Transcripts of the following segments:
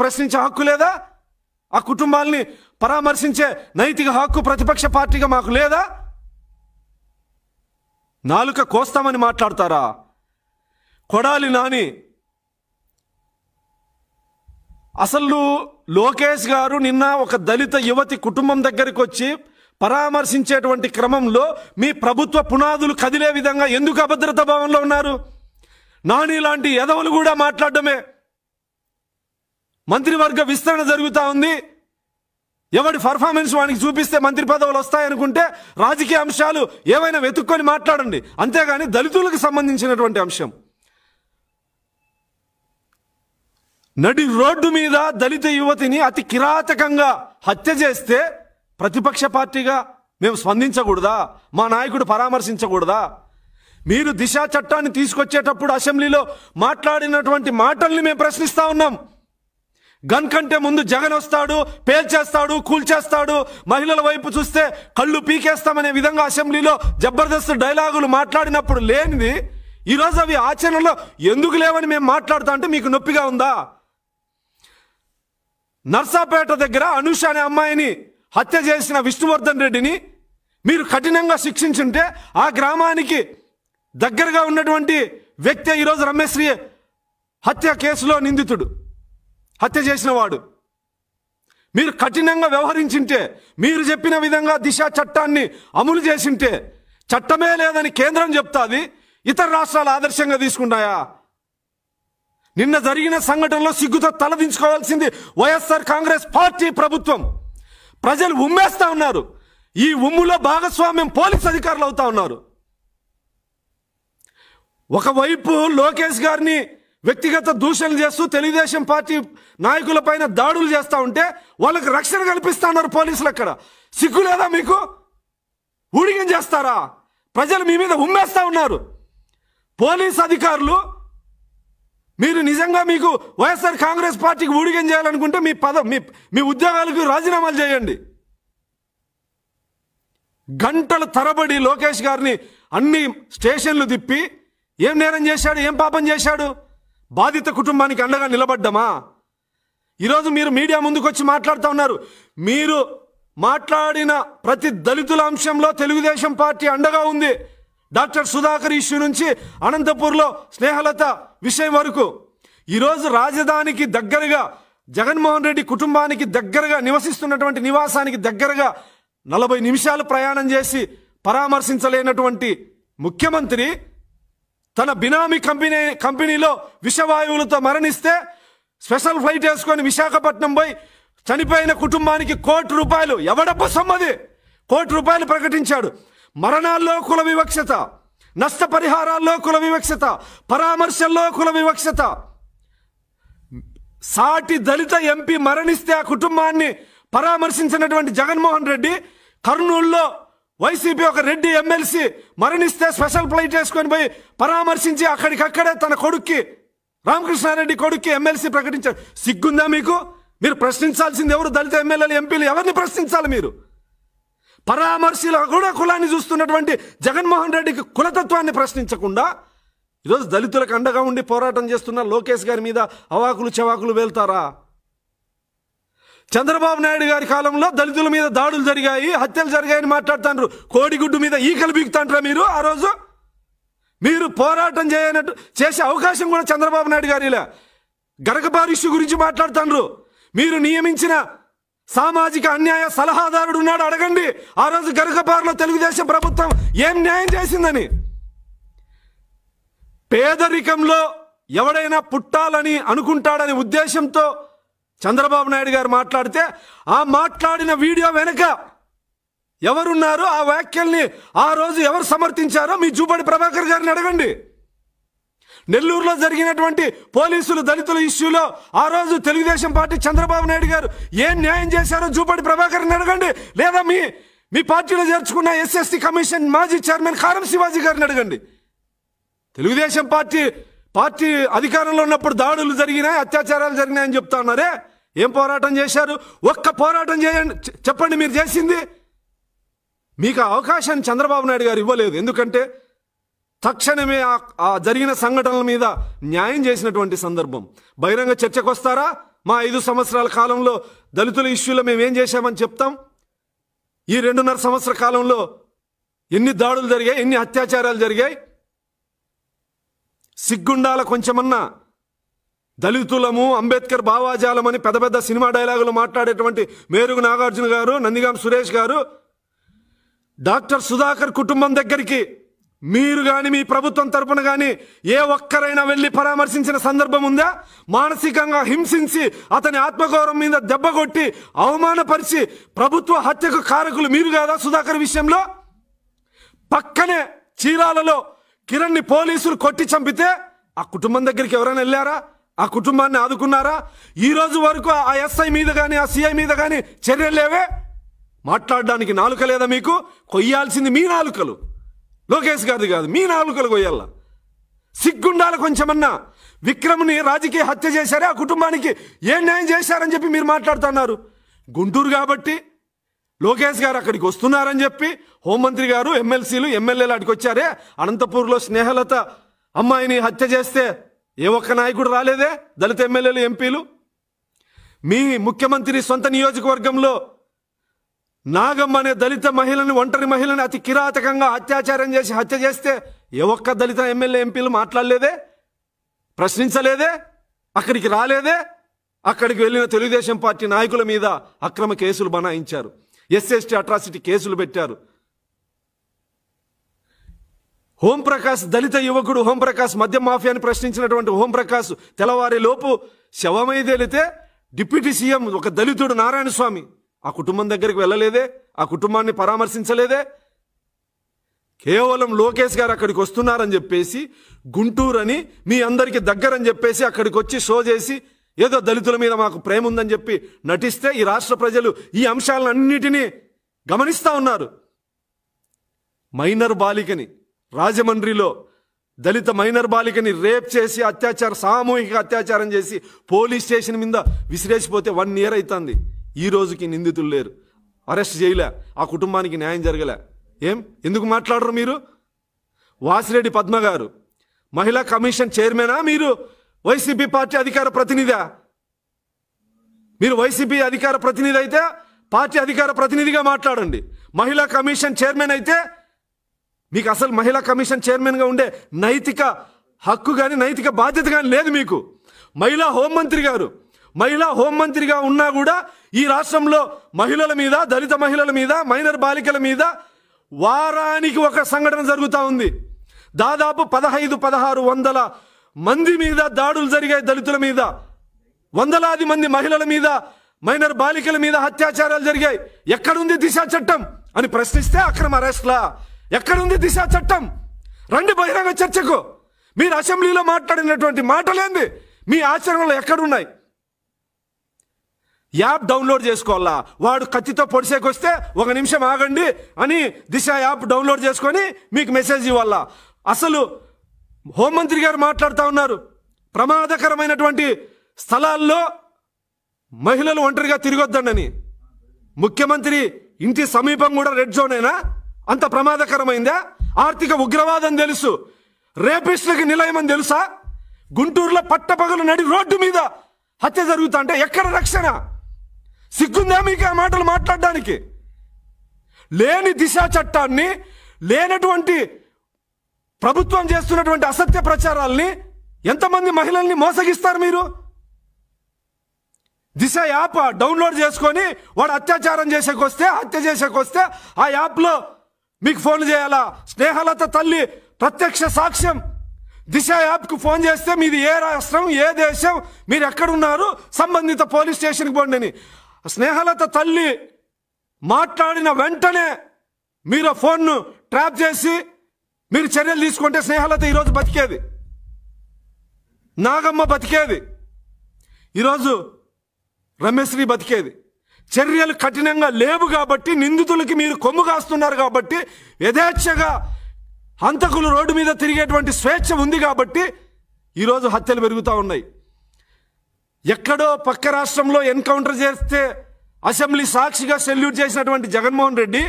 ప్రశ్నించే హక్కు లేదా ఆ కుటుంబాల్ని పరామర్శించే నైతిక హక్కు ప్రతిపక్ష పార్టీగా మాకు లేదా నాలుక కోస్తామని మాట్లాడతారా కొడాలి నాని అసలు లోకేష్ గారు నిన్న ఒక దళిత యువతి కుటుంబం దగ్గరికి వచ్చి పరామర్శించేటువంటి క్రమంలో మీ ప్రభుత్వ పునాదులు కదిలే విధంగా ఎందుకు అభద్రతా భావంలో ఉన్నారు నాని లాంటి ఎదవులు కూడా మాట్లాడమే మంత్రివర్గ విస్తరణ జరుగుతూ ఉంది ఎవడి పర్ఫార్మెన్స్ వానికి చూపిస్తే మంత్రి పదవులు వస్తాయనుకుంటే రాజకీయ అంశాలు ఏవైనా వెతుక్కొని మాట్లాడండి అంతేగాని దళితులకు సంబంధించినటువంటి అంశం నడి రోడ్డు మీద దళిత యువతిని అతి కిరాతకంగా హత్య చేస్తే ప్రతిపక్ష పార్టీగా మేము స్పందించకూడదా మా నాయకుడు పరామర్శించకూడదా మీరు దిశ చట్టాన్ని తీసుకొచ్చేటప్పుడు అసెంబ్లీలో మాట్లాడినటువంటి మాటల్ని మేము ప్రశ్నిస్తా ఉన్నాం గన్ కంటే ముందు జగన్ వస్తాడు పేల్చేస్తాడు కూల్చేస్తాడు మహిళల వైపు చూస్తే కళ్ళు పీకేస్తామనే విధంగా అసెంబ్లీలో జబర్దస్త్ డైలాగులు మాట్లాడినప్పుడు లేనిది ఈరోజు అవి ఆచరణలో ఎందుకు లేవని మేము మాట్లాడుతా అంటే మీకు నొప్పిగా ఉందా నర్సాపేట దగ్గర అనుష అనే అమ్మాయిని హత్య చేసిన విష్ణువర్ధన్ రెడ్డిని మీరు కఠినంగా శిక్షించుంటే ఆ గ్రామానికి దగ్గరగా ఉన్నటువంటి వ్యక్తి ఈరోజు రమేశ్రీ హత్య కేసులో నిందితుడు హత్య చేసిన వాడు మీరు కఠినంగా వ్యవహరించింటే మీరు చెప్పిన విధంగా దిశ చట్టాన్ని అమలు చేసింటే చట్టమే లేదని కేంద్రం చెప్తాది ఇతర రాష్ట్రాలు ఆదర్శంగా తీసుకున్నాయా నిన్న జరిగిన సంఘటనలో సిగ్గుతో తలదించుకోవాల్సింది వైఎస్ఆర్ కాంగ్రెస్ పార్టీ ప్రభుత్వం ప్రజలు ఉమ్మేస్తా ఉన్నారు ఈ ఉమ్ములో భాగస్వామ్యం పోలీస్ అధికారులు అవుతా ఉన్నారు ఒకవైపు లోకేష్ గారిని వ్యక్తిగత దూషణలు చేస్తూ తెలుగుదేశం పార్టీ నాయకుల పైన దాడులు చేస్తూ ఉంటే వాళ్ళకి రక్షణ కల్పిస్తున్నారు పోలీసులు అక్కడ సిగ్గు లేదా మీకు ఊడిగం చేస్తారా ప్రజలు మీ మీద ఉమ్మేస్తా ఉన్నారు పోలీస్ అధికారులు మీరు నిజంగా మీకు వైఎస్ఆర్ కాంగ్రెస్ పార్టీకి ఊడిగం చేయాలనుకుంటే మీ పద మీ మీ ఉద్యోగాలకు రాజీనామాలు చేయండి గంటల తరబడి లోకేష్ గారిని అన్ని స్టేషన్లు తిప్పి ఏం నేరం చేశాడు ఏం పాపం చేశాడు బాధిత కుటుంబానికి అండగా నిలబడ్డమా ఈరోజు మీరు మీడియా ముందుకు వచ్చి మాట్లాడుతూ ఉన్నారు మీరు మాట్లాడిన ప్రతి దళితుల అంశంలో తెలుగుదేశం పార్టీ అండగా ఉంది డాక్టర్ సుధాకర్ ఇష్యూ నుంచి అనంతపూర్లో స్నేహలత విషయం వరకు ఈరోజు రాజధానికి దగ్గరగా జగన్మోహన్ రెడ్డి కుటుంబానికి దగ్గరగా నివసిస్తున్నటువంటి నివాసానికి దగ్గరగా నలభై నిమిషాలు ప్రయాణం చేసి పరామర్శించలేనటువంటి ముఖ్యమంత్రి తన బినామీ కంపెనీ కంపెనీలో విషవాయువులతో మరణిస్తే స్పెషల్ ఫ్లైట్ వేసుకొని విశాఖపట్నం పోయి చనిపోయిన కుటుంబానికి కోటి రూపాయలు ఎవడబ్బు సమ్మది కోటి రూపాయలు ప్రకటించాడు మరణాల్లో కుల వివక్షత నష్టపరిహారాల్లో కుల వివక్షత పరామర్శల్లో కుల వివక్షత సాటి దళిత ఎంపీ మరణిస్తే ఆ కుటుంబాన్ని పరామర్శించినటువంటి జగన్మోహన్ రెడ్డి కర్నూలులో వైసీపీ ఒక రెడ్డి ఎమ్మెల్సీ మరణిస్తే స్పెషల్ ఫ్లైట్ వేసుకొని పోయి పరామర్శించి అక్కడికక్కడే తన కొడుక్కి రామకృష్ణారెడ్డి కొడుక్కి ఎమ్మెల్సీ ప్రకటించారు సిగ్గుందా మీకు మీరు ప్రశ్నించాల్సింది ఎవరు దళిత ఎమ్మెల్యేలు ఎంపీలు ఎవరిని ప్రశ్నించాలి మీరు పరామర్శలు కూడా కులాన్ని చూస్తున్నటువంటి జగన్మోహన్ రెడ్డికి కులతత్వాన్ని ప్రశ్నించకుండా ఈరోజు దళితులకు అండగా ఉండి పోరాటం చేస్తున్న లోకేష్ గారి మీద అవాకులు చవాకులు వెళ్తారా చంద్రబాబు నాయుడు గారి కాలంలో దళితుల మీద దాడులు జరిగాయి హత్యలు జరిగాయని మాట్లాడుతాండ్రు కోడిగుడ్డు మీద ఈకలు బీగుతాంట్రా మీరు ఆ రోజు మీరు పోరాటం చేయనట్టు చేసే అవకాశం కూడా చంద్రబాబు నాయుడు గారిలా గరకపారు ఇష్యూ గురించి మాట్లాడుతాండ్రు మీరు నియమించిన సామాజిక అన్యాయ సలహాదారుడు ఉన్నాడు అడగండి ఆ రోజు గరకపారులో తెలుగుదేశం ప్రభుత్వం ఏం న్యాయం చేసిందని పేదరికంలో ఎవడైనా పుట్టాలని అనుకుంటాడనే ఉద్దేశంతో చంద్రబాబు నాయుడు గారు మాట్లాడితే ఆ మాట్లాడిన వీడియో వెనుక ఎవరున్నారు ఆ వ్యాఖ్యల్ని ఆ రోజు ఎవరు సమర్థించారో మీ జూపడి ప్రభాకర్ గారిని అడగండి నెల్లూరులో జరిగినటువంటి పోలీసులు దళితుల ఇష్యూలో ఆ రోజు తెలుగుదేశం పార్టీ చంద్రబాబు నాయుడు గారు ఏం న్యాయం చేశారో జూపడి ప్రభాకర్ని అడగండి లేదా మీ మీ పార్టీలో చేర్చుకున్న ఎస్ఎస్సి కమిషన్ మాజీ చైర్మన్ కారం శివాజీ గారిని అడగండి తెలుగుదేశం పార్టీ పార్టీ అధికారంలో ఉన్నప్పుడు దాడులు జరిగినాయి అత్యాచారాలు జరిగినాయని చెప్తా ఉన్నారే ఏం పోరాటం చేశారు ఒక్క పోరాటం చేయండి చెప్పండి మీరు చేసింది మీకు అవకాశాన్ని చంద్రబాబు నాయుడు గారు ఇవ్వలేదు ఎందుకంటే తక్షణమే ఆ జరిగిన సంఘటనల మీద న్యాయం చేసినటువంటి సందర్భం బహిరంగ చర్చకు వస్తారా మా ఐదు సంవత్సరాల కాలంలో దళితుల ఇష్యూలో మేమేం చేశామని చెప్తాం ఈ రెండున్నర సంవత్సర కాలంలో ఎన్ని దాడులు జరిగాయి ఎన్ని అత్యాచారాలు జరిగాయి సిగ్గుండాల కొంచెమన్నా దళితులము అంబేద్కర్ భావాజాలమని పెద్ద పెద్ద సినిమా డైలాగులు మాట్లాడేటువంటి మేరుగు నాగార్జున గారు నందిగాం సురేష్ గారు డాక్టర్ సుధాకర్ కుటుంబం దగ్గరికి మీరు కానీ మీ ప్రభుత్వం తరపున కానీ ఏ ఒక్కరైనా వెళ్ళి పరామర్శించిన సందర్భం ఉందా మానసికంగా హింసించి అతని ఆత్మగౌరవం మీద దెబ్బ కొట్టి అవమానపరిచి ప్రభుత్వ హత్యకు కారకులు మీరు కాదా సుధాకర్ విషయంలో పక్కనే చీరాలలో కిరణ్ ని పోలీసులు కొట్టి చంపితే ఆ కుటుంబం దగ్గరికి ఎవరైనా వెళ్ళారా ఆ కుటుంబాన్ని ఆదుకున్నారా ఈ రోజు వరకు ఆ ఎస్ఐ మీద కానీ ఆ సిఐ మీద కానీ చర్యలు లేవే మాట్లాడడానికి నాలుక లేదా మీకు కొయ్యాల్సింది మీ నాలుకలు లోకేష్ గారిది కాదు మీ నాలుకలు కొయ్యాల సిగ్గుండాల కొంచెమన్నా విక్రమ్ని రాజకీయ హత్య చేశారే ఆ కుటుంబానికి ఏం న్యాయం చేశారని చెప్పి మీరు మాట్లాడుతున్నారు గుంటూరు కాబట్టి లోకేష్ గారు అక్కడికి వస్తున్నారని చెప్పి హోంమంత్రి గారు ఎమ్మెల్సీలు ఎమ్మెల్యేలు అక్కడికి వచ్చారే అనంతపూర్లో స్నేహలత అమ్మాయిని హత్య చేస్తే ఏ ఒక్క నాయకుడు రాలేదే దళిత ఎమ్మెల్యేలు ఎంపీలు మీ ముఖ్యమంత్రి సొంత నియోజకవర్గంలో నాగమ్మ అనే దళిత మహిళని ఒంటరి మహిళని అతి కిరాతకంగా అత్యాచారం చేసి హత్య చేస్తే ఏ ఒక్క దళిత ఎమ్మెల్యే ఎంపీలు మాట్లాడలేదే ప్రశ్నించలేదే అక్కడికి రాలేదే అక్కడికి వెళ్ళిన తెలుగుదేశం పార్టీ నాయకుల మీద అక్రమ కేసులు బనాయించారు ఎస్ఎస్టీ అట్రాసిటీ కేసులు పెట్టారు హోంప్రకాశ్ దళిత యువకుడు హోంప్రకాష్ మద్యం మాఫియాని ప్రశ్నించినటువంటి హోంప్రకాశ్ తెల్లవారి లోపు శవమై తేలితే డిప్యూటీ సీఎం ఒక దళితుడు నారాయణ స్వామి ఆ కుటుంబం దగ్గరికి వెళ్ళలేదే ఆ కుటుంబాన్ని పరామర్శించలేదే కేవలం లోకేష్ గారు అక్కడికి వస్తున్నారని చెప్పేసి గుంటూరు అని మీ అందరికీ దగ్గరని చెప్పేసి అక్కడికి వచ్చి షో చేసి ఏదో దళితుల మీద మాకు ప్రేమ ఉందని చెప్పి నటిస్తే ఈ రాష్ట్ర ప్రజలు ఈ అంశాలన్నిటినీ గమనిస్తూ ఉన్నారు మైనర్ బాలికని రాజమండ్రిలో దళిత మైనర్ బాలికని రేప్ చేసి అత్యాచార సామూహిక అత్యాచారం చేసి పోలీస్ స్టేషన్ మీద విసిరేసిపోతే వన్ ఇయర్ అవుతుంది ఈ రోజుకి నిందితులు లేరు అరెస్ట్ చేయలే ఆ కుటుంబానికి న్యాయం జరగలే ఏం ఎందుకు మాట్లాడరు మీరు వాసిరెడ్డి పద్మ గారు మహిళా కమిషన్ చైర్మనా మీరు వైసీపీ పార్టీ అధికార ప్రతినిధి మీరు వైసీపీ అధికార ప్రతినిధి అయితే పార్టీ అధికార ప్రతినిధిగా మాట్లాడండి మహిళా కమిషన్ చైర్మన్ అయితే మీకు అసలు మహిళా కమిషన్ చైర్మన్గా ఉండే నైతిక హక్కు కానీ నైతిక బాధ్యత కానీ లేదు మీకు మహిళా హోంమంత్రి గారు మహిళా హోంమంత్రిగా ఉన్నా కూడా ఈ రాష్ట్రంలో మహిళల మీద దళిత మహిళల మీద మైనర్ బాలికల మీద వారానికి ఒక సంఘటన జరుగుతూ ఉంది దాదాపు పదహైదు పదహారు వందల మంది మీద దాడులు జరిగాయి దళితుల మీద వందలాది మంది మహిళల మీద మైనర్ బాలికల మీద అత్యాచారాలు జరిగాయి ఎక్కడుంది దిశ చట్టం అని ప్రశ్నిస్తే అక్రమ అరెస్ట్లా ఎక్కడుంది దిశ చట్టం రండి బహిరంగ చర్చకు మీరు అసెంబ్లీలో మాట్లాడినటువంటి మాటలేంది మీ ఆచరణలో ఎక్కడున్నాయి యాప్ డౌన్లోడ్ చేసుకోవాలా వాడు కత్తితో పొడిసేకొస్తే ఒక నిమిషం ఆగండి అని దిశ యాప్ డౌన్లోడ్ చేసుకొని మీకు మెసేజ్ ఇవ్వాలా అసలు హోంమంత్రి గారు మాట్లాడుతూ ఉన్నారు ప్రమాదకరమైనటువంటి స్థలాల్లో మహిళలు ఒంటరిగా తిరిగొద్దండని ముఖ్యమంత్రి ఇంటి సమీపం కూడా రెడ్ జోన్ అయినా అంత ప్రమాదకరమైందా ఆర్థిక ఉగ్రవాదం తెలుసు రేపిస్టులకి నిలయమని తెలుసా గుంటూరులో పట్టపగలు నడి రోడ్డు మీద హత్య జరుగుతా అంటే ఎక్కడ రక్షణ సిగ్గుందా మీకు ఆ మాటలు మాట్లాడడానికి లేని దిశా చట్టాన్ని లేనటువంటి ప్రభుత్వం చేస్తున్నటువంటి అసత్య ప్రచారాల్ని ఎంతమంది మహిళల్ని మోసగిస్తారు మీరు దిశ యాప్ డౌన్లోడ్ చేసుకొని వాడు అత్యాచారం చేసేకొస్తే హత్య చేసేకొస్తే ఆ యాప్లో మీకు ఫోన్ చేయాలా స్నేహలత తల్లి ప్రత్యక్ష సాక్ష్యం దిశ యాప్కు ఫోన్ చేస్తే మీది ఏ రాష్ట్రం ఏ దేశం మీరు ఎక్కడున్నారు సంబంధిత పోలీస్ స్టేషన్కి పోండి స్నేహలత తల్లి మాట్లాడిన వెంటనే మీరు ఫోన్ను ట్రాప్ చేసి మీరు చర్యలు తీసుకుంటే స్నేహలత ఈరోజు బతికేది నాగమ్మ బతికేది ఈరోజు రమేశ్రీ బతికేది చర్యలు కఠినంగా లేవు కాబట్టి నిందితులకి మీరు కొమ్ము కాస్తున్నారు కాబట్టి యథేచ్ఛగా హంతకులు రోడ్డు మీద తిరిగేటువంటి స్వేచ్ఛ ఉంది కాబట్టి ఈరోజు హత్యలు పెరుగుతూ ఉన్నాయి ఎక్కడో పక్క రాష్ట్రంలో ఎన్కౌంటర్ చేస్తే అసెంబ్లీ సాక్షిగా సెల్యూట్ చేసినటువంటి జగన్మోహన్ రెడ్డి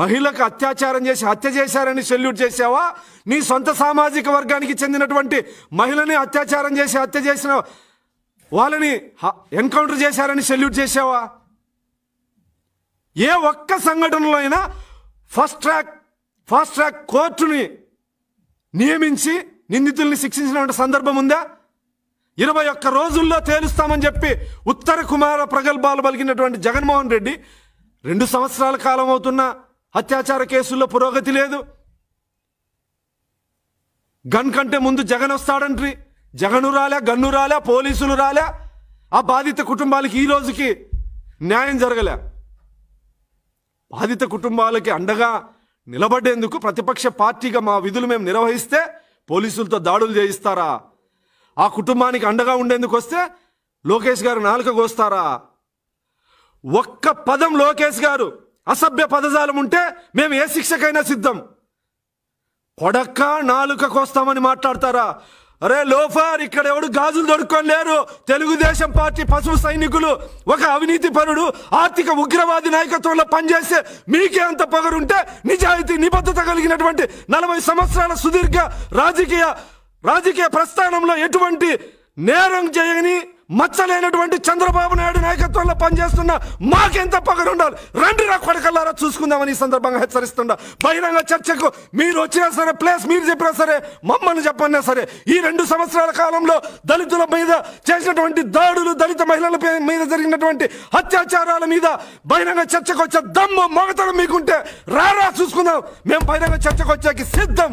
మహిళకు అత్యాచారం చేసి హత్య చేశారని సెల్యూట్ చేసావా నీ సొంత సామాజిక వర్గానికి చెందినటువంటి మహిళని అత్యాచారం చేసి హత్య చేసిన వాళ్ళని ఎన్కౌంటర్ చేశారని సెల్యూట్ చేసావా ఏ ఒక్క సంఘటనలో అయినా ఫస్ట్ ట్రాక్ ఫాస్ట్ ట్రాక్ కోర్టుని నియమించి నిందితుల్ని శిక్షించినటువంటి సందర్భం ఉందా ఇరవై ఒక్క రోజుల్లో తేలుస్తామని చెప్పి ఉత్తర కుమార ప్రగల్భాలు పలికినటువంటి జగన్మోహన్ రెడ్డి రెండు సంవత్సరాల కాలం అవుతున్నా అత్యాచార కేసుల్లో పురోగతి లేదు గన్ కంటే ముందు జగన్ వస్తాడంట్రీ జగను రాలే గన్ను రాలే పోలీసులు రాలే ఆ బాధిత కుటుంబాలకి ఈ రోజుకి న్యాయం జరగలే బాధిత కుటుంబాలకి అండగా నిలబడేందుకు ప్రతిపక్ష పార్టీగా మా విధులు మేము నిర్వహిస్తే పోలీసులతో దాడులు చేయిస్తారా ఆ కుటుంబానికి అండగా ఉండేందుకు వస్తే లోకేష్ గారు నాలుక కోస్తారా ఒక్క పదం లోకేష్ గారు అసభ్య పదజాలం ఉంటే మేము ఏ శిక్షకైనా సిద్ధం కొడక్క నాలుక కోస్తామని మాట్లాడతారా అరే లోఫర్ ఇక్కడ ఎవడు గాజులు దొడుకొని లేరు తెలుగుదేశం పార్టీ పశువు సైనికులు ఒక అవినీతి పరుడు ఆర్థిక ఉగ్రవాది నాయకత్వంలో పనిచేస్తే మీకే అంత పగరుంటే నిజాయితీ నిబద్ధత కలిగినటువంటి నలభై సంవత్సరాల సుదీర్ఘ రాజకీయ రాజకీయ ప్రస్థానంలో ఎటువంటి నేరం చేయని మచ్చలేనటువంటి చంద్రబాబు నాయుడు నాయకత్వంలో పనిచేస్తున్న మాకెంత ఉండాలి రండి రా కొడకల్లారా చూసుకుందామని ఈ సందర్భంగా హెచ్చరిస్తుండ బహిరంగ చర్చకు మీరు వచ్చినా సరే ప్లేస్ మీరు చెప్పినా సరే మమ్మల్ని చెప్పన్నా సరే ఈ రెండు సంవత్సరాల కాలంలో దళితుల మీద చేసినటువంటి దాడులు దళిత మహిళల మీద జరిగినటువంటి అత్యాచారాల మీద బహిరంగ చర్చకు వచ్చే దమ్ము మొగతనం మీకుంటే రారా చూసుకుందాం మేము బహిరంగ చర్చకు వచ్చాక సిద్ధం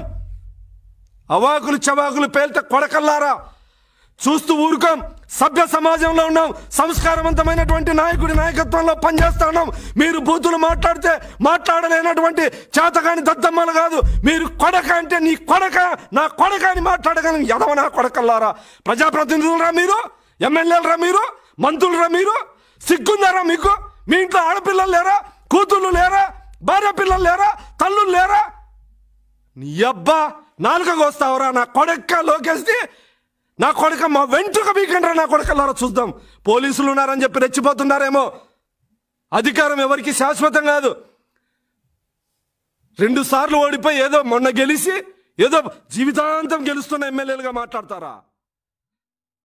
అవాకులు చవాకులు పేల్ట కొడకల్లారా చూస్తూ ఊరుకోం సభ్య సమాజంలో ఉన్నాం సంస్కారవంతమైనటువంటి నాయకుడి నాయకత్వంలో పనిచేస్తా ఉన్నాం మీరు బూతులు మాట్లాడితే మాట్లాడలేనటువంటి చేతకాని దద్దమ్మలు కాదు మీరు కొడక అంటే నీ కొడక నా కొడక అని మాట్లాడగలను ఎదవనా కొడకల్లారా ప్రజాప్రతినిధులరా మీరు ఎమ్మెల్యేలరా మీరు మంత్రులరా మీరు సిగ్గుందారా మీకు మీ ఇంట్లో ఆడపిల్లలు లేరా కూతుళ్ళు లేరా భార్య పిల్లలు లేరా తల్లు లేరా నీ అబ్బా నాలుక కోస్తావరా నా కొడక్క లోకేష్ది నా కొడుక మా వెంట్రుక బీకండ్రా నా కొడుకల్లారా చూద్దాం పోలీసులు ఉన్నారని చెప్పి రెచ్చిపోతున్నారేమో అధికారం ఎవరికి శాశ్వతం కాదు రెండు సార్లు ఓడిపోయి ఏదో మొన్న గెలిచి ఏదో జీవితాంతం గెలుస్తున్న ఎమ్మెల్యేలుగా మాట్లాడతారా